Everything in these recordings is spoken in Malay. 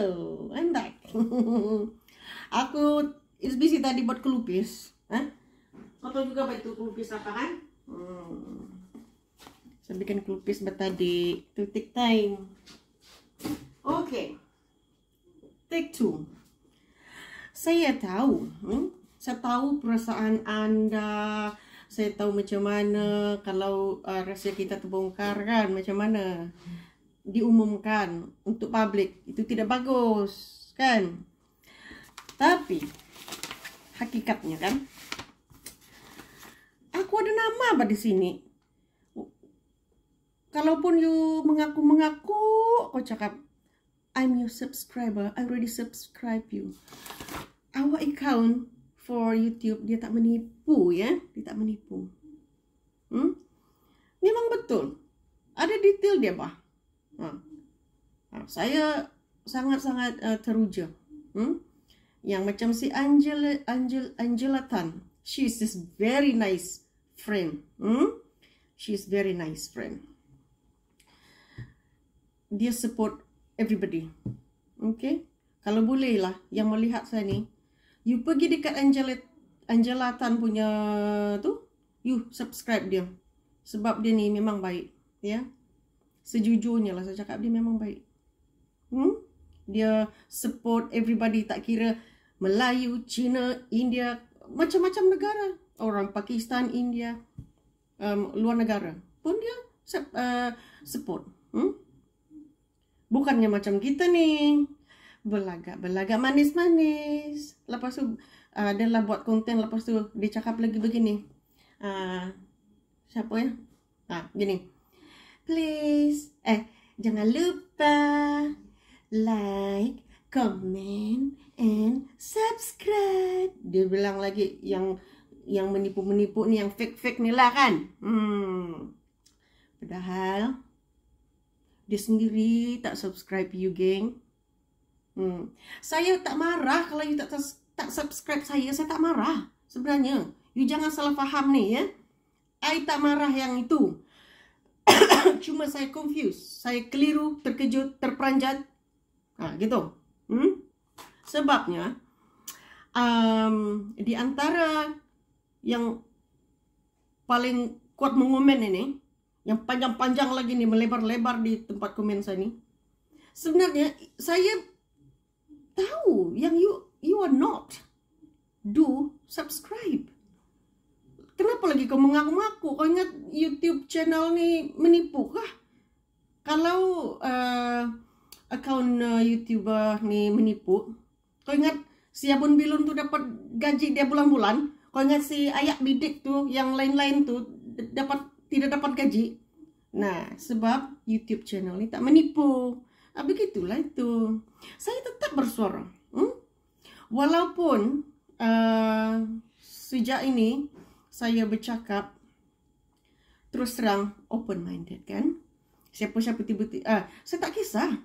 I'm kan aku is busy tadi buat kelupis. Hah? Eh? Kau tahu juga apa itu kelupis apa kan? Hmm. Saya bikin kelupis buat tadi. Itu take time. Okay. Take two. Saya tahu. Hmm? Saya tahu perasaan anda. Saya tahu macam mana kalau uh, rahsia kita terbongkar kan. Macam mana. Hmm diumumkan untuk publik itu tidak bagus kan tapi hakikatnya kan aku ada nama apa di sini kalaupun you mengaku mengaku kau cakap I'm your subscriber I already subscribe you our account for YouTube dia tak menipu ya dia tak menipu hmm? memang betul ada detail dia bah Ha. ha. Saya sangat-sangat uh, teruja. Hmm? Yang macam si Angel Angel Angela Tan, she is this very nice friend. Hmm? She is very nice friend. Dia support everybody. Okay? Kalau boleh lah, yang melihat saya ni, you pergi dekat Angela, Angela Tan punya tu, you subscribe dia. Sebab dia ni memang baik. Ya? Yeah? sejujurnya lah saya cakap dia memang baik. Hmm? Dia support everybody tak kira Melayu, China, India, macam-macam negara. Orang Pakistan, India, um, luar negara pun dia uh, support. Hmm? Bukannya macam kita ni. Belagak-belagak manis-manis. Lepas tu adalah uh, lah buat konten lepas tu dia cakap lagi begini. Uh, siapa ya? Ah, gini please. Eh, jangan lupa like, comment and subscribe. Dia bilang lagi yang yang menipu-menipu ni, yang fake-fake ni lah kan. Hmm. Padahal dia sendiri tak subscribe you geng. Hmm. Saya tak marah kalau you tak tak subscribe saya, saya tak marah sebenarnya. You jangan salah faham ni ya. I tak marah yang itu cuma saya confused, saya keliru, terkejut, terperanjat. Ha, gitu. Hmm? Sebabnya, um, di antara yang paling kuat mengomen ini, yang panjang-panjang lagi nih, melebar-lebar di tempat komen saya ini, sebenarnya saya tahu yang you, you are not do subscribe. Kenapa lagi kau mengaku-ngaku? Kau ingat YouTube channel ini menipu kah? Kalau uh, eh, akun uh, eh, YouTuber ini menipu, kau ingat si Abun Bilun tuh dapat gaji dia bulan-bulan? Kau ingat si Ayak Bidik tuh yang lain-lain tuh dapat tidak dapat gaji? Nah, sebab YouTube channel ini tak menipu. Nah, begitulah itu. Saya tetap bersuara. Hmm? Walaupun uh, sejak ini saya bercakap terus terang open minded kan siapa-siapa tiba-tiba uh, saya tak kisah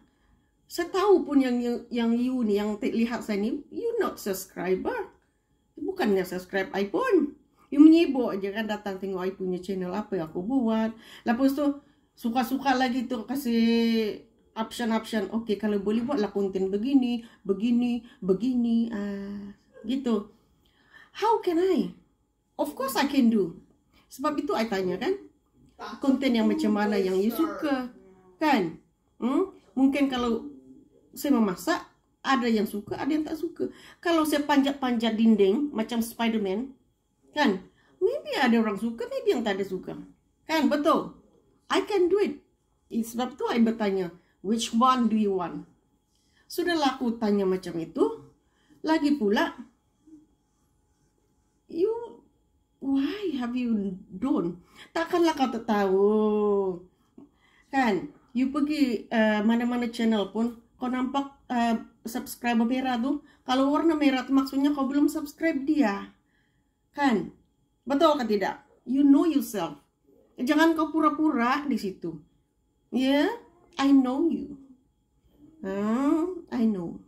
saya tahu pun yang yang, yang you ni yang lihat saya ni you not subscriber bukannya subscribe I pun you menyibuk je kan datang tengok I punya channel apa yang aku buat lepas tu suka-suka lagi tu kasih option-option okay kalau boleh buatlah konten begini begini begini ah uh, gitu how can I Of course I can do. Sebab itu I tanya kan. Konten yang macam mana yang you suka. Kan? Hmm? Mungkin kalau saya memasak, ada yang suka, ada yang tak suka. Kalau saya panjat-panjat dinding macam Spiderman, kan? Maybe ada orang suka, maybe yang tak ada suka. Kan? Betul? I can do it. Sebab itu I bertanya, which one do you want? Sudahlah aku tanya macam itu. Lagi pula, you Why have you done? Takkanlah kau tahu. Kan, you pergi eh, mana-mana uh, channel pun, kau nampak uh, subscriber merah tuh. Kalau warna merah tuh maksudnya kau belum subscribe dia. Kan? Betul atau tidak? You know yourself. Jangan kau pura-pura di situ. Ya, yeah? I know you. Hmm, I know.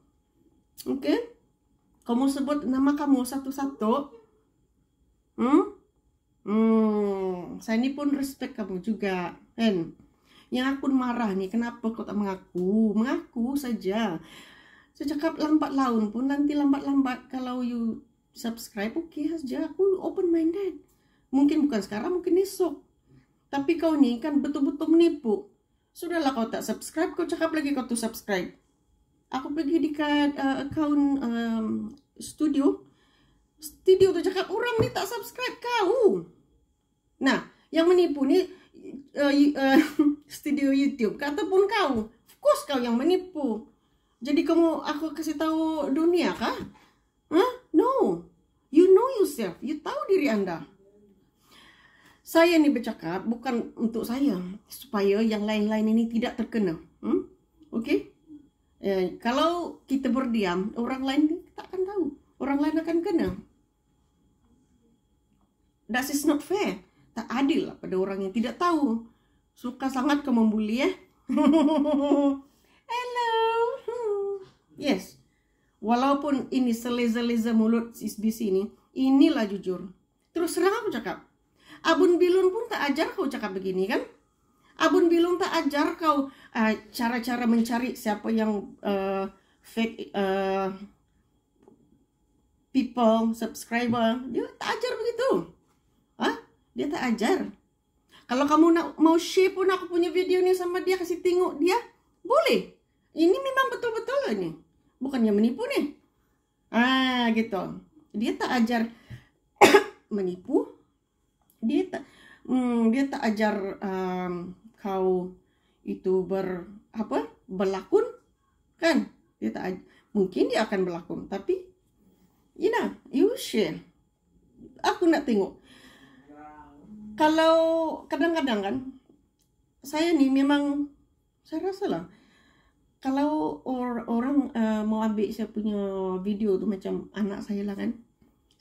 Oke? Okay? Kamu sebut nama kamu satu-satu Hmm? Hmm, saya ini pun respect kamu juga, kan? Yang aku marah nih, kenapa kau tak mengaku? Mengaku saja. Saya cakap lambat laun pun, nanti lambat-lambat kalau you subscribe, oke okay, saja. Aku open-minded. Mungkin bukan sekarang, mungkin esok. Tapi kau nih kan betul-betul menipu. Sudahlah kau tak subscribe, kau cakap lagi kau tu subscribe. Aku pergi di uh, eh, account um, studio, studio tu cakap orang ni tak subscribe kau. Nah, yang menipu ni uh, uh, studio YouTube kata pun kau. Of course kau yang menipu. Jadi kamu aku kasih tahu dunia kah? Huh? No. You know yourself. You tahu diri anda. Saya ni bercakap bukan untuk saya supaya yang lain-lain ini tidak terkena. Hmm? Okey? Eh, kalau kita berdiam, orang lain tak akan tahu. Orang lain akan kena. that is not fair tak adil lah pada orang yang tidak tahu suka sangat ke membuli ya hello yes walaupun ini seleza-leza mulut di sini inilah jujur terus serang aku cakap abun bilun pun tak ajar kau cakap begini kan abun bilun tak ajar kau eh, cara-cara uh, mencari siapa yang uh, fake uh, people subscriber dia tak ajar begitu dia tak ajar kalau kamu nak mau share pun aku punya video ni sama dia kasih tengok dia boleh ini memang betul-betul lah ni bukannya menipu ni ah gitu dia tak ajar menipu dia tak hmm, dia tak ajar um, kau itu ber apa berlakun kan dia tak ajar. mungkin dia akan berlakun tapi you know you share aku nak tengok kalau kadang-kadang kan saya nih memang saya rasa lah kalau or, orang uh, mau ambil saya punya video tu macam anak saya lah kan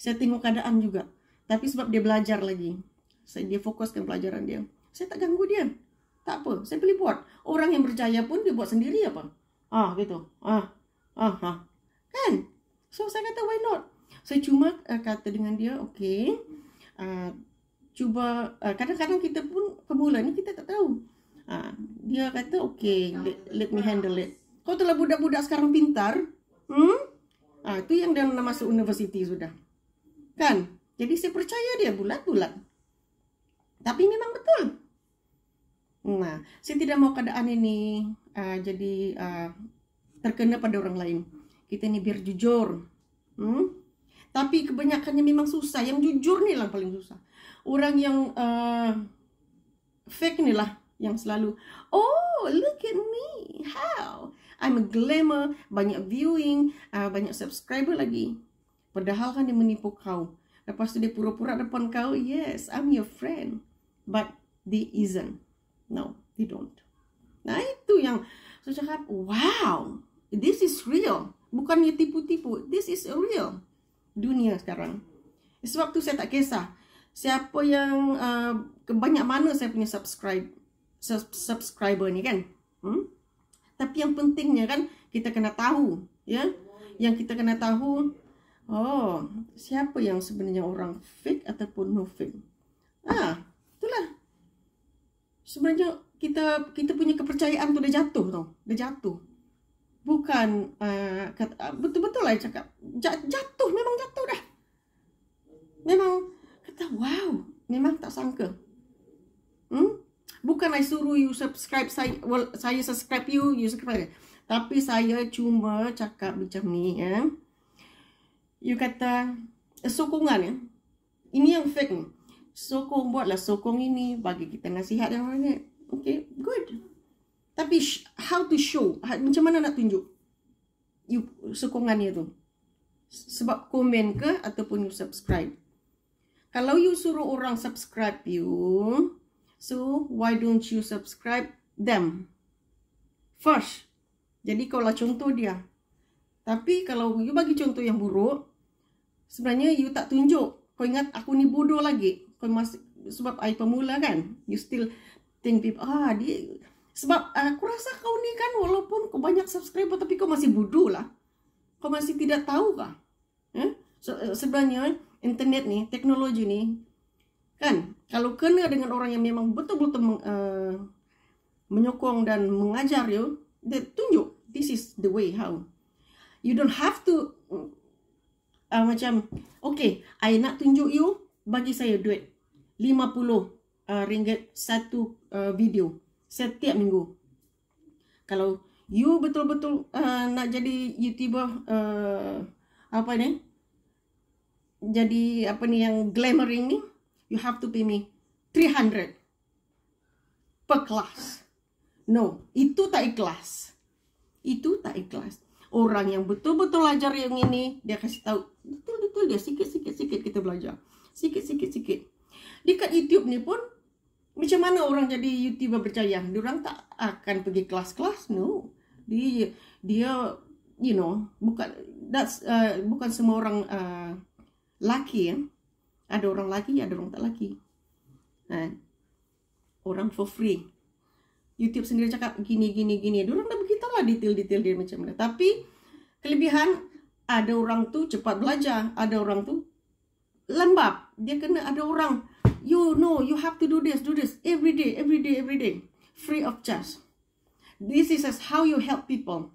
saya tengok keadaan juga tapi sebab dia belajar lagi saya dia fokuskan pelajaran dia saya tak ganggu dia tak apa saya beli buat orang yang berjaya pun dia buat sendiri apa ah gitu ah ah, ah. kan so saya kata why not saya cuma uh, kata dengan dia okay uh, ah, cuba uh, kadang-kadang kita pun pemula ni kita tak tahu. Uh, dia kata okay let, let me handle it. Kau telah budak-budak sekarang pintar. Hmm? Ah uh, itu yang dia masuk universiti sudah. Kan? Jadi saya percaya dia bulat-bulat. Tapi memang betul. Nah, saya tidak mau keadaan ini uh, jadi uh, terkena pada orang lain. Kita ini biar jujur. Hmm? Tapi kebanyakannya memang susah. Yang jujur nih lah paling susah orang yang uh, fake ni lah yang selalu oh look at me how I'm a glamour banyak viewing uh, banyak subscriber lagi padahal kan dia menipu kau lepas tu dia pura-pura depan kau yes I'm your friend but they isn't no they don't nah itu yang so cakap wow this is real bukannya tipu-tipu this is real dunia sekarang sebab tu saya tak kisah siapa yang uh, banyak mana saya punya subscribe sub subscriber ni kan hmm? tapi yang pentingnya kan kita kena tahu ya yang kita kena tahu oh siapa yang sebenarnya orang fake ataupun no fake ah itulah sebenarnya kita kita punya kepercayaan tu dah jatuh tau dah jatuh bukan uh, betul-betul uh, lah cakap jatuh memang jatuh dah memang kata wow memang tak sangka hmm? bukan saya suruh you subscribe saya well, saya subscribe you you subscribe tapi saya cuma cakap macam ni ya you kata eh, sokongan ya ini yang fake ni. sokong buatlah sokong ini bagi kita nasihat yang lain okay good tapi how to show ha, macam mana nak tunjuk you sokongannya tu sebab komen ke ataupun you subscribe kalau you suruh orang subscribe you, so why don't you subscribe them first? Jadi kalau contoh dia. Tapi kalau you bagi contoh yang buruk, sebenarnya you tak tunjuk. Kau ingat aku ni bodoh lagi. Kau masih sebab I pemula kan. You still think people ah dia sebab aku rasa kau ni kan walaupun kau banyak subscriber tapi kau masih bodoh lah. Kau masih tidak tahu kah? Eh? So, sebenarnya internet nih, teknologi nih, kan kalau kena dengan orang yang memang betul-betul men, uh, eh, menyokong dan mengajar yo, dia tunjuk this is the way how. You don't have to uh, macam okay, I nak tunjuk you bagi saya duit lima puluh ah, ringgit satu uh, video setiap minggu. Kalau you betul-betul uh, nak jadi YouTuber uh, apa ni? jadi apa ni yang glamoring ni you have to pay me 300 per class no itu tak ikhlas itu tak ikhlas orang yang betul-betul ajar yang ini dia kasih tahu betul-betul dia sikit-sikit-sikit kita belajar sikit-sikit-sikit dekat YouTube ni pun macam mana orang jadi YouTuber berjaya orang tak akan pergi kelas-kelas no dia dia you know bukan that's uh, bukan semua orang uh, laki ya. Ada orang laki, ada orang tak laki. Ha? Orang for free. YouTube sendiri cakap gini, gini, gini. Dia orang dah beritahulah detail-detail dia macam mana. Tapi kelebihan ada orang tu cepat belajar. Ada orang tu lembab. Dia kena ada orang. You know, you have to do this, do this. Every day, every day, every day. Free of charge. This is as how you help people.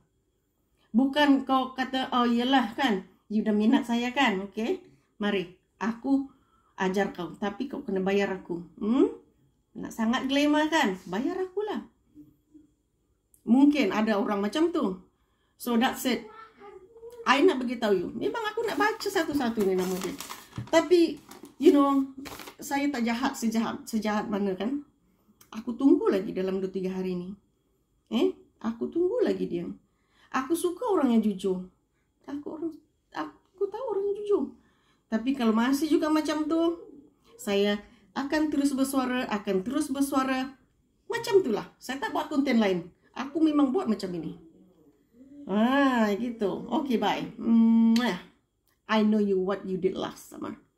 Bukan kau kata, oh iyalah kan. You dah minat saya kan, okay? Mari, aku ajar kau. Tapi kau kena bayar aku. Hmm? Nak sangat glamour kan? Bayar akulah. Mungkin ada orang macam tu. So that's it. I nak beritahu you. Memang aku nak baca satu-satu ni nama dia. Tapi, you know, saya tak jahat sejahat. Sejahat mana kan? Aku tunggu lagi dalam 2-3 hari ni. Eh? Aku tunggu lagi dia. Aku suka orang yang jujur. Aku orang, aku tahu orang yang jujur. Tapi kalau masih juga macam tu, saya akan terus bersuara, akan terus bersuara. Macam itulah. Saya tak buat konten lain. Aku memang buat macam ini. Ah, gitu. Okay, bye. I know you what you did last summer.